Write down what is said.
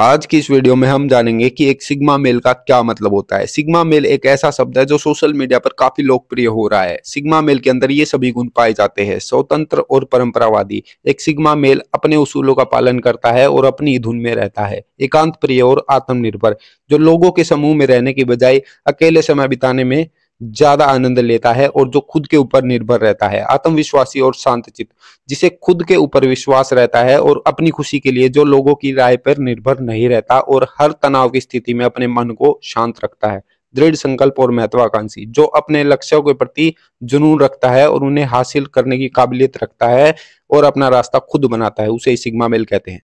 आज की इस वीडियो में हम जानेंगे कि एक सिग्मा मेल का क्या मतलब होता है सिग्मा मेल एक ऐसा शब्द है जो सोशल मीडिया पर काफी लोकप्रिय हो रहा है सिग्मा मेल के अंदर ये सभी गुण पाए जाते हैं स्वतंत्र और परंपरावादी एक सिग्मा मेल अपने उसूलों का पालन करता है और अपनी धुन में रहता है एकांत प्रिय और आत्मनिर्भर जो लोगों के समूह में रहने की बजाय अकेले समय बिताने में ज्यादा आनंद लेता है और जो खुद के ऊपर निर्भर रहता है आत्मविश्वासी और शांतचित जिसे खुद के ऊपर विश्वास रहता है और अपनी खुशी के लिए जो लोगों की राय पर निर्भर नहीं रहता और हर तनाव की स्थिति में अपने मन को शांत रखता है दृढ़ संकल्प और महत्वाकांक्षी जो अपने लक्ष्यों के प्रति जुनून रखता है और उन्हें हासिल करने की काबिलियत रखता है और अपना रास्ता खुद बनाता है उसे सिग्मा मेल कहते हैं